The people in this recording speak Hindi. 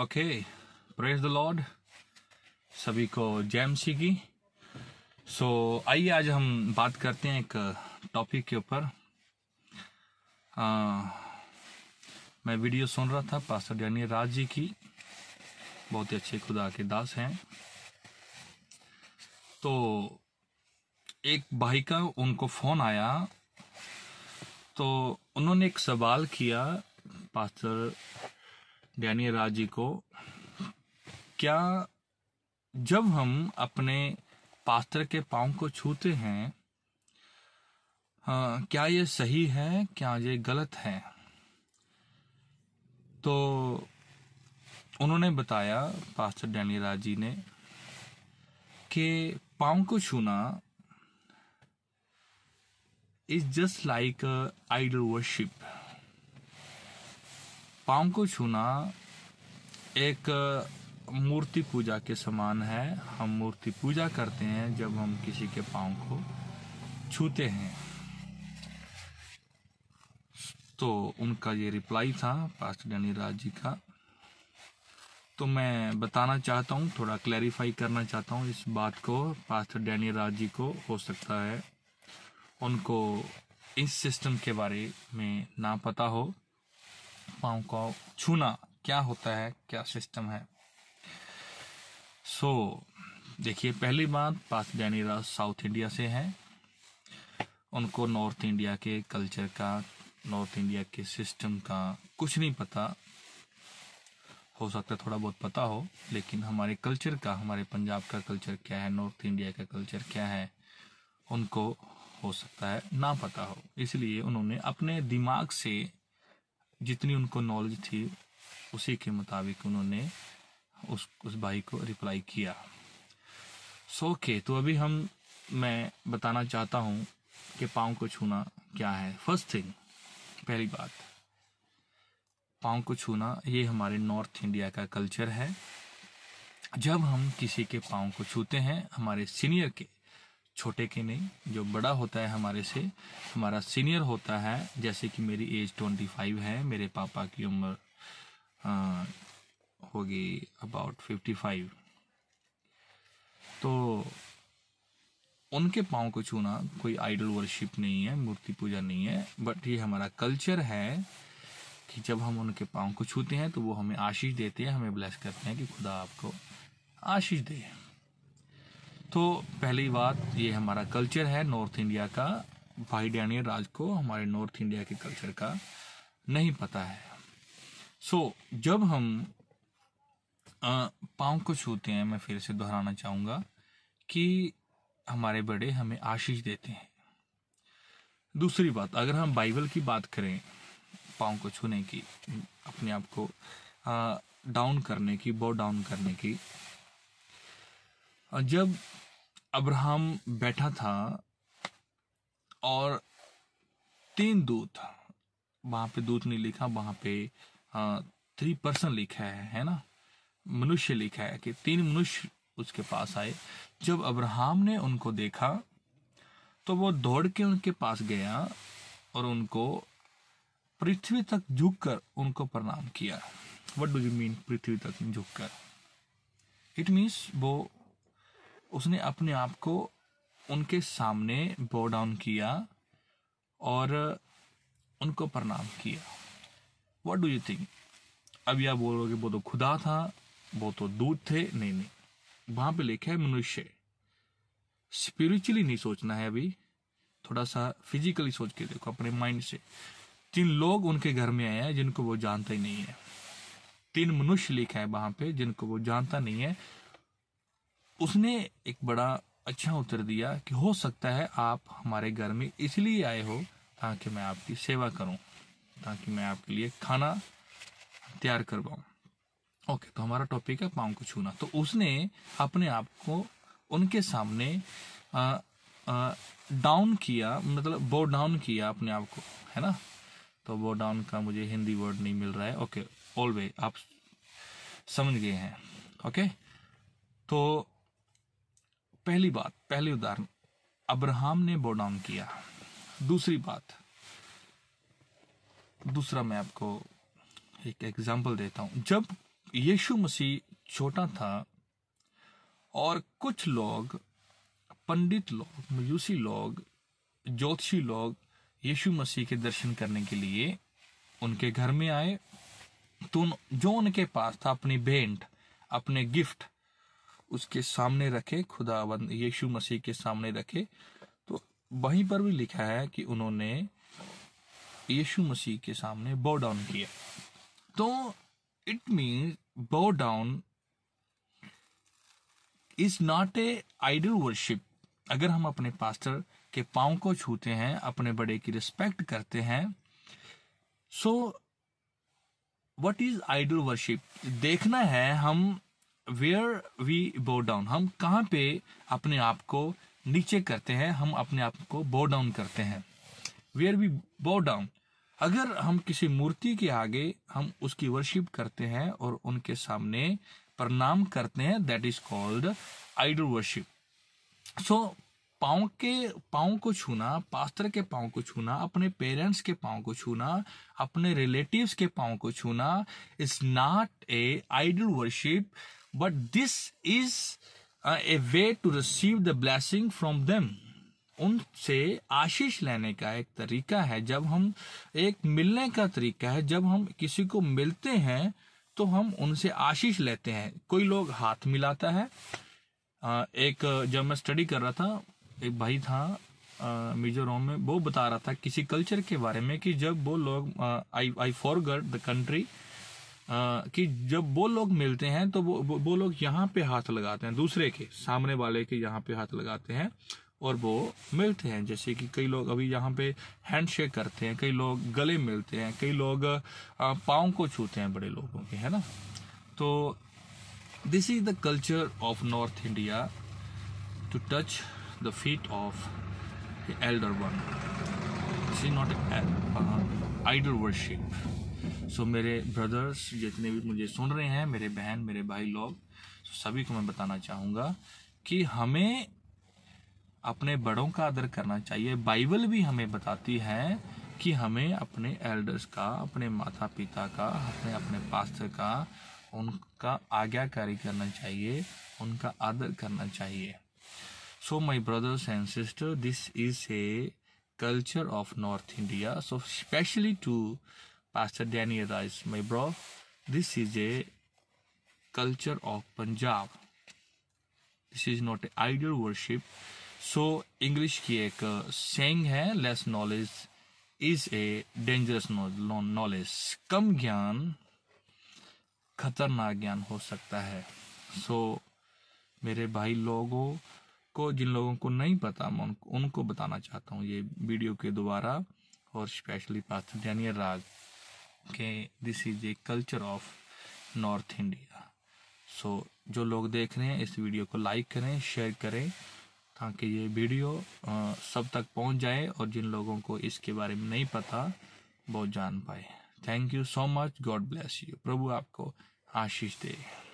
ओके प्रेज द लॉर्ड सभी को जैम सी की सो so, आइए आज हम बात करते हैं एक टॉपिक के ऊपर मैं वीडियो सुन रहा था पास्टर डैनियल राज जी की बहुत ही अच्छे खुदा के दास हैं तो एक भाई का उनको फ़ोन आया तो उन्होंने एक सवाल किया पास्टर यानी राज जी को क्या जब हम अपने पात्र के पाँव को छूते हैं हाँ, क्या ये सही है क्या ये गलत है तो उन्होंने बताया पास्टर डैनी राजी जी ने कि पाँव को छूना is just like idol worship पाँव को छूना एक मूर्ति पूजा के समान है हम मूर्ति पूजा करते हैं जब हम किसी के पाँव को छूते हैं तो उनका ये रिप्लाई था पास्ट डनी राज जी का तो मैं बताना चाहता हूँ थोड़ा क्लैरिफाई करना चाहता हूँ इस बात को पास्टर डैनी राज जी को हो सकता है उनको इस सिस्टम के बारे में ना पता हो पाँव को छूना क्या होता है क्या सिस्टम है सो so, देखिए पहली बात पास राज साउथ इंडिया से हैं उनको नॉर्थ इंडिया के कल्चर का नॉर्थ इंडिया के सिस्टम का कुछ नहीं पता हो सकता है थोड़ा बहुत पता हो लेकिन हमारे कल्चर का हमारे पंजाब का कल्चर क्या है नॉर्थ इंडिया का कल्चर क्या है उनको हो सकता है ना पता हो इसलिए उन्होंने अपने दिमाग से जितनी उनको नॉलेज थी उसी के मुताबिक उन्होंने उस उस भाई को रिप्लाई किया सो के तो अभी हम मैं बताना चाहता हूँ कि पाँव को छूना क्या है फर्स्ट थिंग पहली बात पाँव को छूना ये हमारे नॉर्थ इंडिया का कल्चर है जब हम किसी के पाँव को छूते हैं हमारे सीनियर के छोटे के नहीं जो बड़ा होता है हमारे से हमारा सीनियर होता है जैसे कि मेरी एज ट्वेंटी फाइव है मेरे पापा की उम्र होगी अबाउट फिफ्टी फाइव तो उनके पाँव को छूना कोई आइडल वर्शिप नहीं है मूर्ति पूजा नहीं है बट ये हमारा कल्चर है कि जब हम उनके पाँव को छूते हैं तो वो हमें आशीष देते हैं हमें ब्लेस करते हैं कि खुदा आपको आशीष दे तो पहली बात ये हमारा कल्चर है नॉर्थ इंडिया का भाई डैनियल राज को हमारे नॉर्थ इंडिया के कल्चर का नहीं पता है सो so, जब हम पाँव को छूते हैं मैं फिर से दोहराना चाहूँगा कि हमारे बड़े हमें आशीष देते हैं दूसरी बात अगर हम बाइबल की बात करें पाँव को छूने की अपने आप को डाउन करने की बो डाउन करने की जब अब्राहम बैठा था और तीन दूत वहां पे दूत नहीं लिखा वहां पे थ्री पर्सन लिखा है है ना मनुष्य लिखा है कि तीन मनुष्य उसके पास आए जब अब्राहम ने उनको देखा तो वो दौड़ के उनके पास गया और उनको पृथ्वी तक झुक कर उनको प्रणाम किया वट डू यू मीन पृथ्वी तक झुक कर इट मीन्स वो उसने अपने आप को उनके सामने बो डाउन किया और उनको प्रणाम किया वट डू यू थिंक अब या बोलोगे वो तो खुदा था वो तो दूध थे नहीं नहीं वहां पे लिखा है मनुष्य स्पिरिचुअली नहीं सोचना है अभी थोड़ा सा फिजिकली सोच के देखो अपने माइंड से तीन लोग उनके घर में आए हैं जिनको वो जानता ही नहीं है तीन मनुष्य लिखा है वहां पे जिनको वो जानता नहीं है उसने एक बड़ा अच्छा उत्तर दिया कि हो सकता है आप हमारे घर में इसलिए आए हो ताकि मैं आपकी सेवा करूं ताकि मैं आपके लिए खाना तैयार करवाऊं ओके तो हमारा टॉपिक है पाँव को छूना तो उसने अपने आप को उनके सामने आ, आ, डाउन किया मतलब बो डाउन किया अपने आप को है ना तो बो डाउन का मुझे हिंदी वर्ड नहीं मिल रहा है ओके ऑलवे आप समझ गए हैं ओके तो पहली बात पहले उदाहरण अब्राहम ने बोडाउन किया दूसरी बात दूसरा मैं आपको एक एग्जाम्पल देता हूं जब यीशु मसीह छोटा था और कुछ लोग पंडित लोग मयूसी लोग ज्योतिषी लोग यीशु मसीह के दर्शन करने के लिए उनके घर में आए तो जो उनके पास था अपनी भेंट अपने गिफ्ट उसके सामने रखे खुदावंद यीशु मसीह के सामने रखे तो वहीं पर भी लिखा है कि उन्होंने यीशु मसीह के सामने बो डाउन किया तो it mean bow down is not a idol worship अगर हम अपने पास्टर के पाओ को छूते हैं अपने बड़े की रिस्पेक्ट करते हैं so what is idol worship देखना है हम वेयर वी बो डाउन हम कहाँ पे अपने आप को नीचे करते हैं हम अपने आप को बो डाउन करते हैं वेयर वी बो डाउन अगर हम किसी मूर्ति के आगे हम उसकी वर्शिप करते हैं और उनके सामने प्रणाम करते हैं that is called idol worship so पाँव के पाँव को छूना पास्त्र के पाँव को छूना अपने पेरेंट्स के पाँव को छूना अपने रिलेटिव्स के पाँव को छूना is not a idol worship but this is a way to receive the blessing from them उनसे आशीष लेने का एक तरीका है जब हम एक मिलने का तरीका है जब हम किसी को मिलते हैं तो हम उनसे आशीष लेते हैं कोई लोग हाथ मिलाता है एक जब मैं स्टडी कर रहा था एक भाई था मिजोरम में वो बता रहा था किसी कल्चर के बारे में कि जब वो लोग I I for the country कि जब वो लोग मिलते हैं तो वो वो, लोग यहाँ पे हाथ लगाते हैं दूसरे के सामने वाले के यहाँ पे हाथ लगाते हैं और वो मिलते हैं जैसे कि कई लोग अभी यहाँ पे हैंडशेक करते हैं कई लोग गले मिलते हैं कई लोग पाँव को छूते हैं बड़े लोगों के है ना तो this is the culture of north India to touch the feet of the elder one this is not uh, idol worship so so, मेरे ब्रदर्स जितने भी मुझे सुन रहे हैं मेरे बहन मेरे भाई लोग सभी को मैं बताना चाहूँगा कि हमें अपने बड़ों का आदर करना चाहिए बाइबल भी हमें बताती है कि हमें अपने एल्डर्स का अपने माता पिता का अपने अपने पास्टर का उनका आज्ञाकारी करना चाहिए उनका आदर करना चाहिए so my brothers and sister this is a culture of north India so specially to pastor Danny Rice my bro this is a culture of Punjab this is not a ideal worship so English की एक सेंग uh, है less knowledge is a dangerous knowledge कम ज्ञान खतरनाक ज्ञान हो सकता है सो so, मेरे भाई लोगों को जिन लोगों को नहीं पता मैं उनको, उनको बताना चाहता हूँ ये वीडियो के द्वारा और स्पेशली पाकिस्तानी राग के this is a culture of north India so जो लोग देख रहे हैं इस वीडियो को लाइक करें शेयर करें ताकि ये वीडियो आ, सब तक पहुंच जाए और जिन लोगों को इसके बारे में नहीं पता वो जान पाए thank you so much God bless you प्रभु आपको आशीष दे